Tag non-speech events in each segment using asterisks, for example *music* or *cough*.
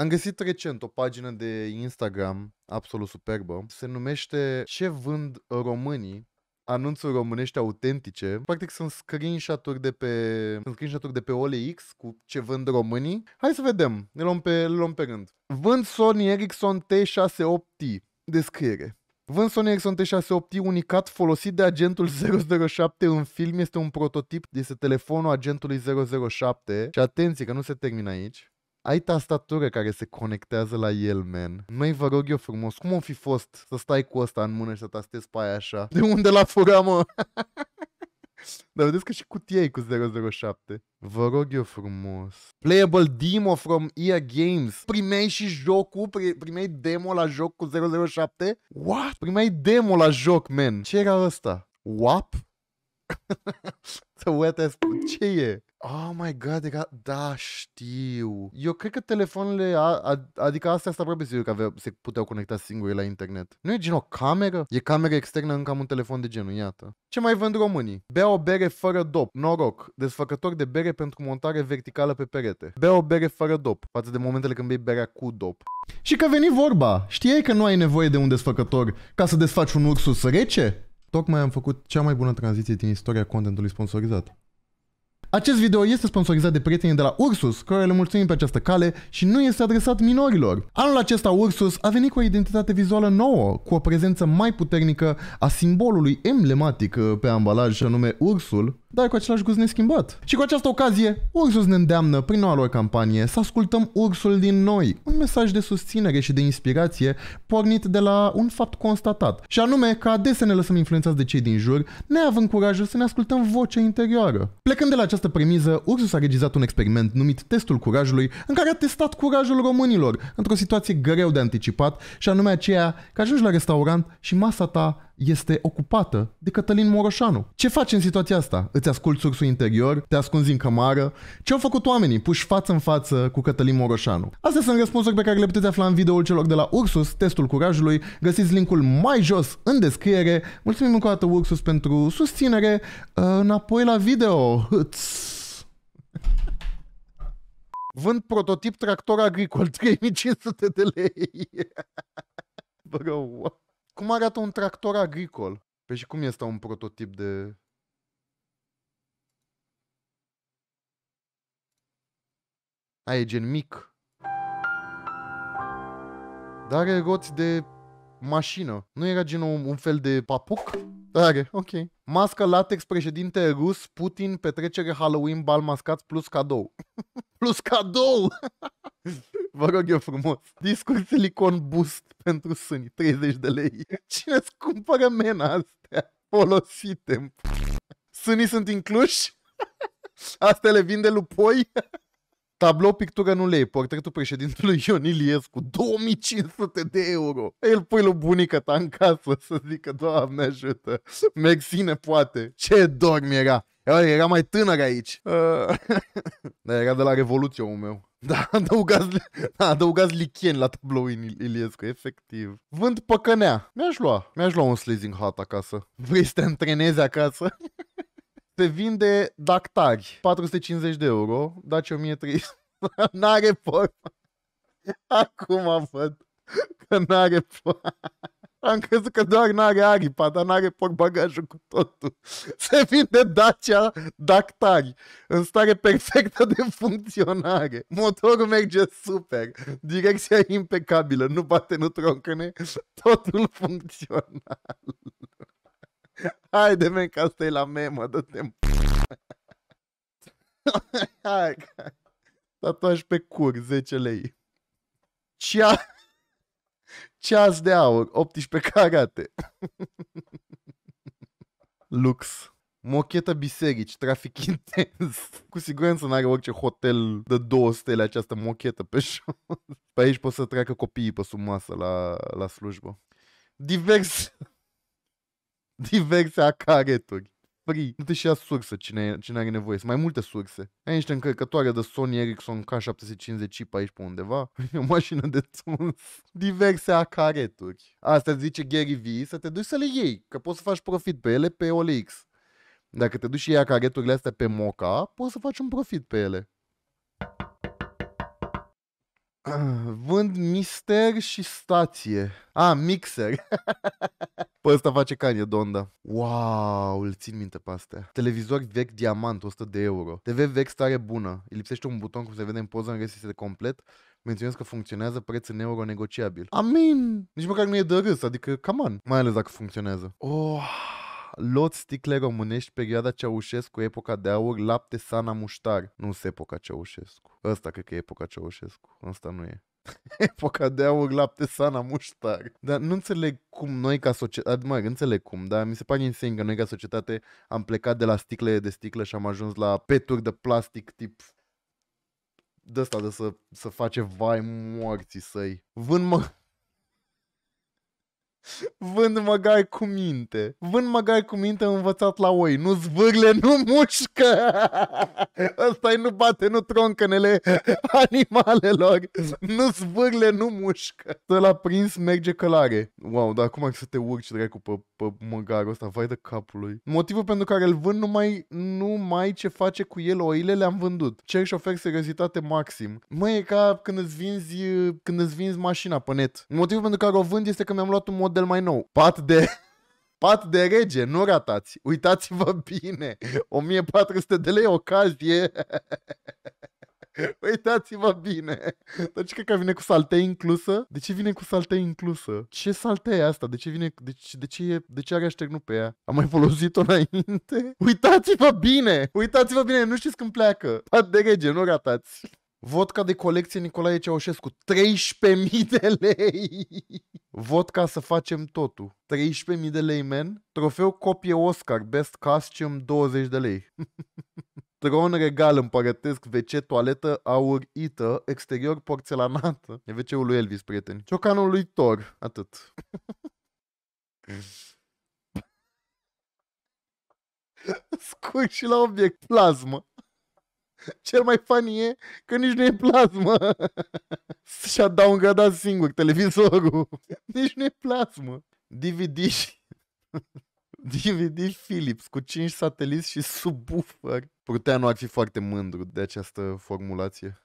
Am găsit recent o pagină de Instagram absolut superbă. Se numește Ce vând românii anunțuri românești autentice. Practic sunt screenshot-uri de pe, sunt screenshot de pe OLX cu ce vând românii. Hai să vedem, ne luăm pe, le luăm pe rând. Vând Sony Ericsson T68i. Descriere. Vând Sony Ericsson T68i unicat folosit de agentul 007 în film este un prototip, este telefonul agentului 007 și atenție că nu se termină aici ai tastatură care se conectează la el, man. Măi, vă rog eu frumos, cum o fi fost să stai cu ăsta în mână și să tastezi pe aia așa? De unde la fura, mă? *laughs* Dar vedeți că și cutia e cu 007. Vă rog eu frumos. Playable demo from EA Games. Primei și jocul, Primei demo la joc cu 007? What? Primei demo la joc, man. Ce era ăsta? WAP? *laughs* Să uite, ass... Ce e? Oh my god, era... Adică, da, știu. Eu cred că telefoanele, a, a, adică astea asta aproape sigur că avea, se puteau conecta singuri la internet. Nu e gen o cameră? E cameră externă încă am un telefon de genul, iată. Ce mai vând românii? Bea o bere fără dop, noroc, desfăcător de bere pentru montare verticală pe perete. Bea o bere fără dop, față de momentele când bei berea cu dop. Și că veni vorba, știai că nu ai nevoie de un desfăcător ca să desfaci un ursus rece? Tocmai am făcut cea mai bună tranziție din istoria contentului sponsorizat. Acest video este sponsorizat de prietenii de la Ursus, care le mulțumim pe această cale și nu este adresat minorilor. Anul acesta Ursus a venit cu o identitate vizuală nouă, cu o prezență mai puternică a simbolului emblematic uh, pe ambalaj anume ursul, dar cu același gust neschimbat. Și cu această ocazie, Ursus ne îndeamnă prin noua lor campanie să ascultăm ursul din noi, un mesaj de susținere și de inspirație pornit de la un fapt constatat, și anume că adesea ne lăsăm influențați de cei din jur, neavând curajul să ne ascultăm vocea interioară. Plecând de la această premiză, Ursus a regizat un experiment numit Testul Curajului, în care a testat curajul românilor într-o situație greu de anticipat, și anume aceea că ajungi la restaurant și masa ta este ocupată de Cătălin Moroșanu. Ce faci în situația asta? Îți asculti sursul interior? Te ascunzi în cămară? Ce au făcut oamenii puși față în față cu Cătălin Moroșanu? Astea sunt răspunsuri pe care le puteți afla în videoul celor de la Ursus, testul curajului. Găsiți linkul mai jos în descriere. Mulțumim încă o dată Ursus pentru susținere. Înapoi la video. Vând prototip tractor agricol 3500 *laughs* de lei. Bro, what? cum arată un tractor agricol? Pe și cum este un prototip de... A, e gen mic. Dar are roți de mașină. Nu era gen un, un fel de papuc? Are, ok. Mască latex, președinte rus, Putin, petrecere Halloween, bal mascați, plus cadou. *laughs* plus cadou! *laughs* Vă rog eu frumos, discuri silicon boost pentru sâni, 30 de lei. Cine-ți cumpără mena astea? Folosite Sânii sunt incluși? Astea le vinde lupoi? Tablou pictură în ulei, portretul președintelui Ion Iliescu, 2500 de euro. El pui lui bunica ta în casă să zică, Doamne ajută, Mexine poate. Ce dormi era? Era mai tânăr aici. Uh... *laughs* Dar era de la revoluția omul meu. Da, adăugați, da, adăugați lichien la tablou Iliescu, efectiv. Vând păcănea. Mi-aș lua. Mi-aș lua un sleezing hat acasă. Vrei să te antrenezi acasă? *laughs* Se vinde dactari. 450 de euro. Daci 1300. *laughs* N-are formă. Acum văd că n-are formă. Am crezut că doar n-are aripa, dar n-are bagajul cu totul. *laughs* Se vinde Dacia Dactari, în stare perfectă de funcționare. Motorul merge super, direcția e impecabilă, nu bate, nu troncăne, *laughs* totul funcțional. de men, că asta e la memă, dă-te *laughs* Hai, tatuaj pe cur, 10 lei. Cia ceas de aur, 18 carate. Lux. Mocheta biserici, trafic intens. Cu siguranță n-are orice hotel de două stele această mochetă pe jos. Pe aici pot să treacă copiii pe sub masă la, la slujbă. Divers... Diverse acareturi free. Nu te și ia sursă cine, cine are nevoie. Sunt mai multe surse. Ai niște încărcătoare de Sony Ericsson K750 chip aici pe undeva. *laughs* E o mașină de tuns. Diverse acareturi. Asta zice Gary V să te duci să le iei, că poți să faci profit pe ele pe OLX. Dacă te duci și ia careturile astea pe moca, poți să faci un profit pe ele. Ah, vând mister și stație. A, ah, mixer. *laughs* Pe păi, ăsta face Kanye Donda. Wow, îl țin minte pe astea. Televizor vechi diamant, 100 de euro. TV vechi stare bună. Îi lipsește un buton, cum se vede în poza, în rest este complet. Menționez că funcționează preț în euro negociabil. Amin! Nici măcar nu e de râs, adică, come on. Mai ales dacă funcționează. Oh lot sticle românești, perioada Ceaușescu, epoca de aur, lapte, sana, muștar. Nu se epoca Ceaușescu. Ăsta cred că e epoca Ceaușescu. Ăsta nu e. Epoca *laughs* aur, lapte sana muștar. Dar nu înțeleg cum noi ca societate, mă, înțeleg cum, dar mi se pare insane că noi ca societate am plecat de la sticle de sticlă și am ajuns la peturi de plastic tip de asta de să, să face vai morții săi. Vând mă, Vând măgai cu minte. Vând măgai cu minte învățat la oi. Nu zvârle, nu mușcă! Asta-i *laughs* nu bate, nu troncănele *laughs* animalelor. Nu zvârle, nu mușcă. Să l-a prins, merge călare. Wow, dar acum să te urci, dracu, pe pe măgarul ăsta, vai de capul lui. Motivul pentru care îl vând numai, numai ce face cu el oile le-am vândut. Cer și ofer seriozitate maxim. Măi, e ca când îți vinzi, când îți vinzi mașina pe net. Motivul pentru care o vând este că mi-am luat un model mai nou. Pat de... *laughs* Pat de rege, nu ratați. Uitați-vă bine. 1400 *laughs* de lei ocazie. *laughs* *laughs* Uitați-vă bine. Dar ce că vine cu saltea inclusă? De ce vine cu saltea inclusă? Ce saltea e asta? De ce vine de ce, de ce, e, de ce are așternul pe ea? Am mai folosit-o înainte? *laughs* Uitați-vă bine. Uitați-vă bine, nu știți când pleacă. Pat de rege, nu ratați. Vodka de colecție Nicolae Ceaușescu, 13.000 de lei! Vodka să facem totul, 13.000 de lei, men. Trofeu copie Oscar, best costume, 20 de lei. *laughs* tron regal împărătesc, WC, toaletă, aur, ită, exterior, porțelanată. E wc lui Elvis, prieteni. Ciocanul lui Thor. Atât. *laughs* Scur și la obiect. Plasmă. Cel mai funny e că nici nu e plasmă. *laughs* Și-a downgradat singur televizorul. *laughs* Nici nu e plasmă. DVD și... DVD Philips cu 5 sateliți și subwoofer. Pruteanu ar fi foarte mândru de această formulație.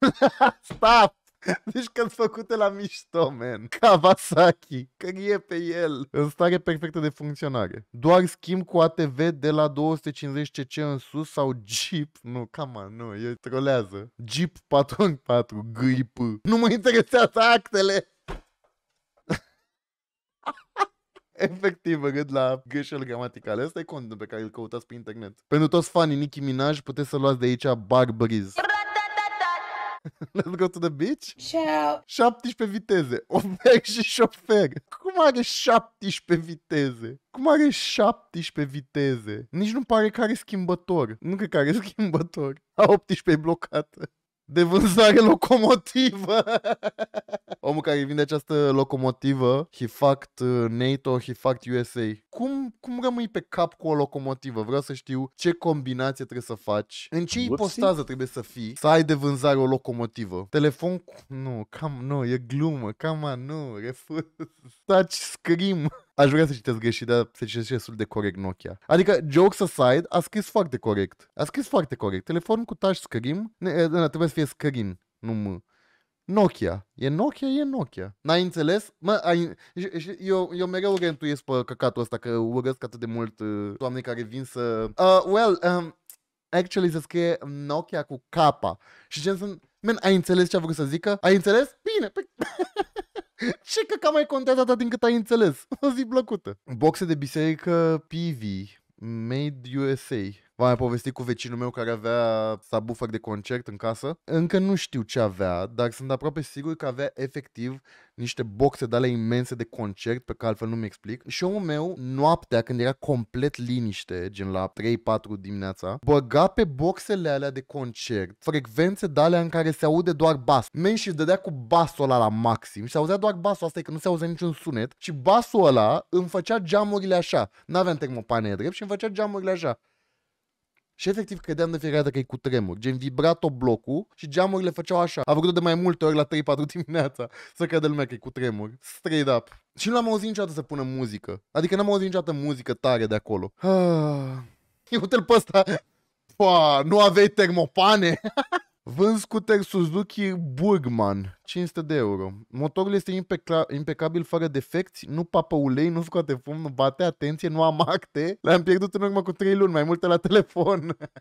*laughs* Stop! Deci că-ți făcute la mișto, man. Kawasaki, că e pe el. În stare perfectă de funcționare. Doar schimb cu ATV de la 250cc în sus sau Jeep. Nu, cam nu, e trolează. Jeep 4 4 GIP. Nu mă interesează actele. Efectiv, mă gând la greșeli gramaticale. Asta e contul pe care îl căutați pe internet. Pentru toți fanii Nicki Minaj, puteți să luați de aici breeze. *laughs* Let's go to the beach? Ciao. 17 viteze. *laughs* Ofer și șofer. Cum are 17 viteze? Cum are 17 viteze? Nici nu pare care schimbător. Nu cred că are *laughs* schimbător. A 18 e blocată de vânzare locomotivă. Omul care vinde această locomotivă, he fact uh, NATO, he fact USA. Cum, cum rămâi pe cap cu o locomotivă? Vreau să știu ce combinație trebuie să faci, în ce ipostază trebuie să fii, să ai de vânzare o locomotivă. Telefon, cu... nu, cam, nu, e glumă, cam, nu, refuz. Touch scrim. Aș vrea să citesc greșit, dar se citește destul de corect Nokia. Adică, jokes aside, a scris foarte corect. A scris foarte corect. Telefon cu touch screen, ne, ne, trebuie să fie screen, nu mă. Nokia. E Nokia, e Nokia. N-ai înțeles? Mă, ai... Eu, eu mereu rentuiesc pe căcatul ăsta, că urăsc atât de mult uh, oamenii care vin să... Uh, well, um, actually se scrie Nokia cu capa. Și gen sunt... Man, ai înțeles ce a vrut să zică? Ai înțeles? Bine, pe... Păi, *laughs* *laughs* Ce că, ca mai contează atât din cât ai înțeles? *laughs* O zi plăcută. Boxe de biserică PV, Made USA. V-am mai povestit cu vecinul meu care avea subwoofer de concert în casă. Încă nu știu ce avea, dar sunt aproape sigur că avea efectiv niște boxe de alea imense de concert, pe care altfel nu-mi explic. Și omul meu, noaptea, când era complet liniște, gen la 3-4 dimineața, băga pe boxele alea de concert frecvențe de alea în care se aude doar bas. Men și dădea cu basul ăla la maxim și se auzea doar basul, asta e că nu se auzea niciun sunet, și basul ăla îmi făcea geamurile așa. N-aveam termopane drept și îmi făcea geamurile așa. Și efectiv credeam de fiecare dată că e cu tremur. Gen vibrat-o blocul și geamurile făceau așa. A făcut de mai multe ori la 3-4 *laughs* dimineața să crede lumea că e cu tremur. Straight up. Și nu l-am auzit niciodată să pună muzică. Adică n-am auzit niciodată muzică tare de acolo. Ah. *sighs* Uite-l pe ăsta. Pua, nu aveai termopane? *laughs* Vând scooter Suzuki Burgman, 500 de euro. Motorul este impecla- impecabil, fără defecti, nu papă ulei, nu scoate fum, nu bate, atenție, nu am acte. l am pierdut în urmă cu 3 luni, mai multe la telefon. *laughs*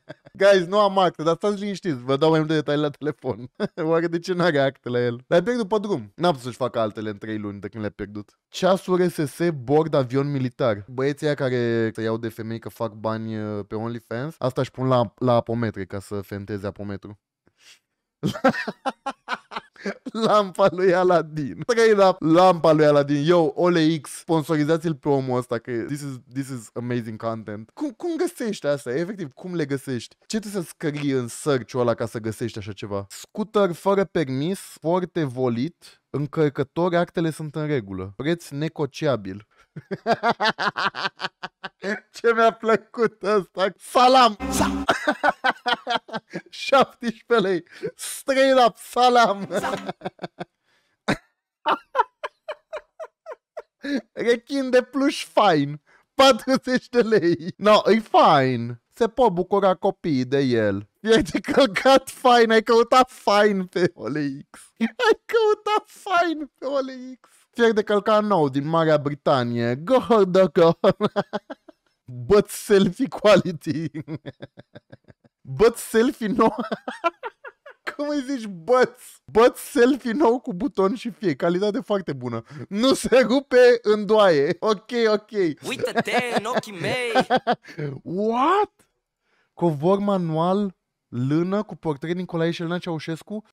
Guys, nu am acte, dar stați liniștiți, vă dau mai multe detalii la telefon. *laughs* Oare de ce n-are acte la el? l am pierdut pe drum. N-am putut să-și facă altele în 3 luni de când le-am pierdut. Ceasul SS, bord, avion militar. Băieții care se iau de femei că fac bani uh, pe OnlyFans, asta își pun la, la apometre ca să fenteze apometru. *laughs* Lampa lui Aladdin. Trei la lampa lui Aladdin. Yo, OLX, sponsorizați-l pe omul ăsta, că this is, this is amazing content. Cum, cum găsești asta? Efectiv, cum le găsești? Ce trebuie să scrii în search-ul ăla ca să găsești așa ceva? Scooter fără permis, foarte volit, încărcători, actele sunt în regulă. Preț necociabil. *laughs* Ce mi-a plăcut asta? Salam! Salam! *laughs* 17 lei. Straight up, salam. Rechin de pluș fain. 40 de lei. No, e fain. Se pot bucura copiii de el. E de căcat fain, ai căutat fain pe OLX. Ai căutat fain pe OLX. Fier de călcat nou din Marea Britanie. Go the go. But selfie quality. Băț selfie nou. *laughs* Cum îi zici băț? Băț selfie nou cu buton și fie. Calitate foarte bună. Nu se rupe în doaie. Ok, ok. Uită-te în ochii mei. *laughs* What? Covor manual lână cu portret Nicolae Elena Ceaușescu,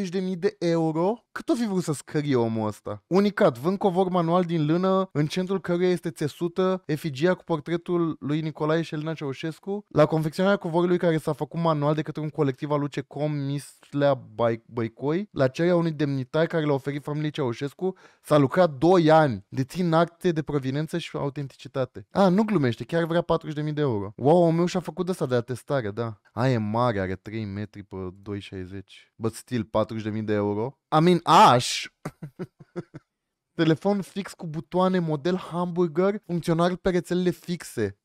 40.000 de euro. Cât o fi vrut să scrie omul ăsta? Unicat, vând covor manual din lână, în centrul căruia este țesută efigia cu portretul lui Nicolae Elena Ceaușescu, la confecționarea covorului care s-a făcut manual de către un colectiv al UCECOM Mislea Băicoi, la cererea unui demnitar care l-a oferit familiei Ceaușescu, s-a lucrat 2 ani, dețin acte de proveniență și autenticitate. A, nu glumește, chiar vrea 40.000 de euro. Wow, omul și-a făcut asta de atestare, da. A, e mare mare, are 3 metri pe 2,60. Bă, stil, 40.000 de euro. I mean, aș! *laughs* Telefon fix cu butoane, model hamburger, funcționar pe rețelele fixe.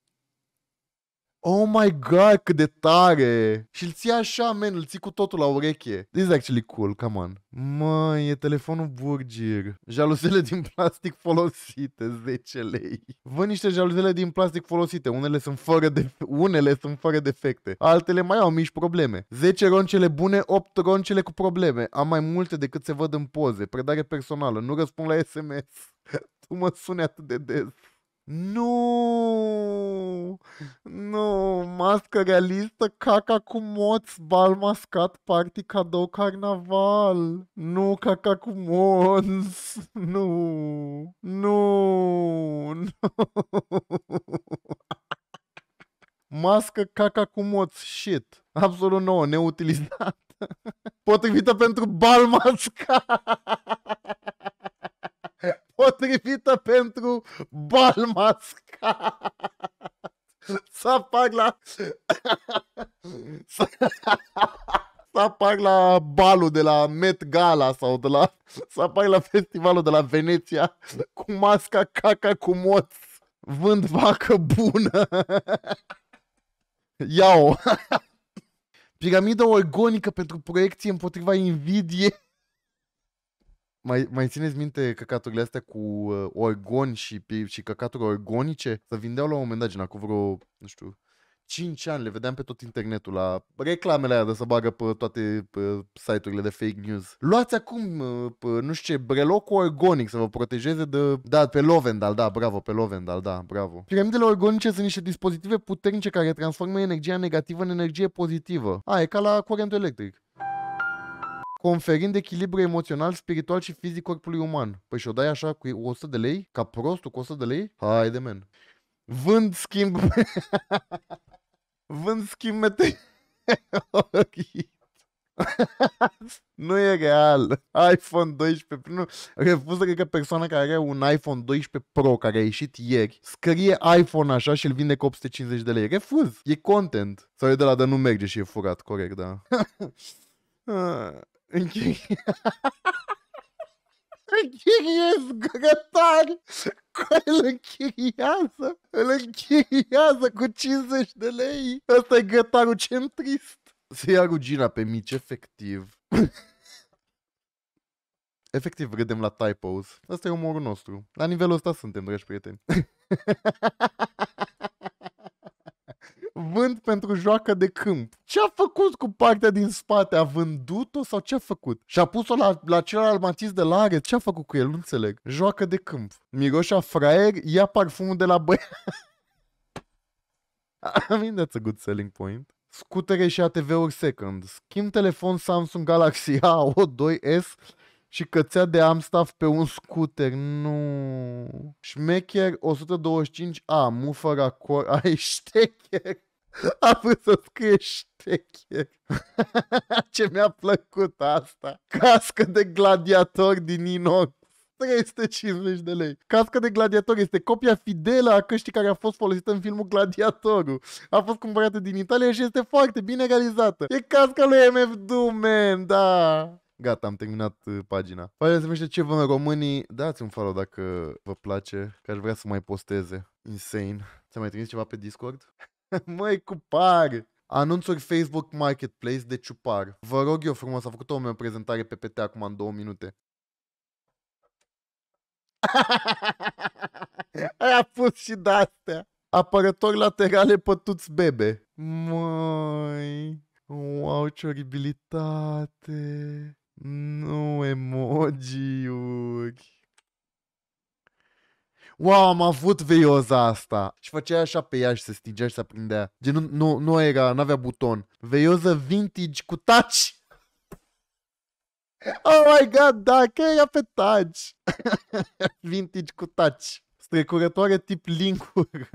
Oh my god, cât de tare! Și îl ții așa, man, îl ții cu totul la ureche. This is actually cool, come on. Măi, e telefonul Burgir. Jaluzele din plastic folosite, 10 lei. Vă niște jaluzele din plastic folosite, unele sunt fără, de, unele sunt fără defecte. Altele mai au mici probleme. 10 roncele bune, 8 roncele cu probleme. Am mai multe decât se văd în poze. Predare personală, nu răspund la SMS. *laughs* tu mă suni atât de des. Nu! Nu! Mască realistă, caca cu moți, bal mascat, party, cadou, carnaval. Nu, caca cu moți, *laughs* Nu! Nu! Nu! Mască, caca cu moți, shit. Absolut nouă, neutilizată. *laughs* Potrivită pentru bal mascat potrivită pentru bal Să apar la... Să apar la balul de la Met Gala sau de la... Să apar la festivalul de la Veneția cu masca caca cu moț. Vând vacă bună. Iau. Piramida orgonică pentru proiecție împotriva invidiei. Mai, mai țineți minte căcaturile astea cu uh, orgoni și, și căcaturi orgonice? Să vindeau la un moment dat, gen acum vreo, nu știu, 5 ani le vedeam pe tot internetul la reclamele aia de să bagă pe toate pe site-urile de fake news. Luați acum, uh, pe, nu știu ce, brelocul orgonic să vă protejeze de... Da, pe Lovendal, da, bravo, pe Lovendal, da, bravo. Piramidele orgonice sunt niște dispozitive puternice care transformă energia negativă în energie pozitivă. A, e ca la curentul electric conferind echilibru emoțional, spiritual și fizic corpului uman. Păi și o dai așa cu 100 de lei? Ca prostul cu 100 de lei? Hai de men. Vând schimb... *laughs* Vând schimb *laughs* nu e real. iPhone 12 nu, refuză că persoana care are un iPhone 12 Pro care a ieșit ieri scrie iPhone așa și îl vinde cu 850 de lei. Refuz. E content. Sau e de la de nu merge și e furat, corect, da. *laughs* Ah. *laughs* închiriez gătari cu el închiriază, îl închiriază cu 50 de lei. Asta e gătarul centrist. Se ia rugina pe mici, efectiv. *laughs* efectiv vedem la typos. Asta e umorul nostru. La nivelul ăsta suntem, dragi prieteni. *laughs* vând pentru joacă de câmp. Ce a făcut cu partea din spate? A vândut-o sau ce a făcut? Și a pus-o la, la celălalt Matiz de la Ce a făcut cu el? Nu înțeleg. Joacă de câmp. Miroșa fraier, ia parfumul de la băiat. I mean, that's a good selling point. Scutere și ATV-uri second. Schimb telefon Samsung Galaxy a 2 s și cățea de Amstaff pe un scooter. Nu. Șmecher 125A, mufăra cor. Ai ștecher a vrut să scrie *laughs* Ce mi-a plăcut asta. Cască de gladiator din inox. 350 de lei. Casca de gladiator este copia fidelă a căștii care a fost folosită în filmul Gladiatorul. A fost cumpărată din Italia și este foarte bine realizată. E casca lui MF Doom, man, da! Gata, am terminat uh, pagina. Pagina se numește Ce vână românii. Dați un follow dacă vă place, că aș vrea să mai posteze. Insane. ți a mai trimis ceva pe Discord? *laughs* Măi, cu Anunțuri Facebook Marketplace de ciupar. Vă rog eu frumos, a făcut o meu prezentare pe PT acum în două minute. *laughs* a pus și de-astea. Apărători laterale pătuți bebe. Măi, wow, ce oribilitate. Nu emoji-uri wow, am avut veioza asta. Și făcea așa pe ea și se stingea și se aprindea. Gen, nu, nu, nu era, n-avea buton. Veioză vintage cu touch. Oh my god, da, că era pe touch. *laughs* vintage cu touch strecurătoare tip lincuri,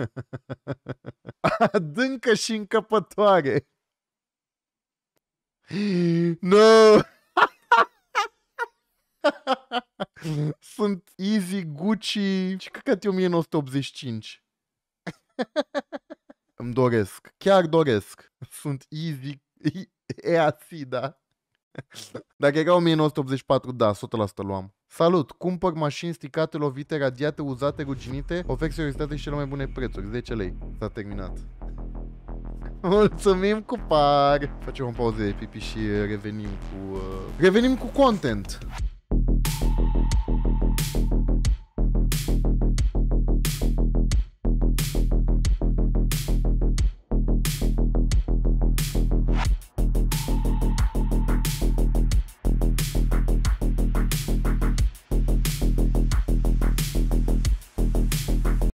*laughs* adâncă și încăpătoare. *gasps* No! *laughs* Sunt Easy, Gucci și căcat *laughs* 1985. Îmi doresc, chiar doresc. Sunt Easy, e da Dacă era 1984, da, 100% luam. Salut! Cumpăr mașini sticate, lovite, radiate, uzate, ruginite, ofer seriozitate și cele mai bune prețuri, 10 lei. S-a terminat. *laughs* Mulțumim cu par! Facem o pauză de pipi și revenim cu... Uh... Revenim cu content!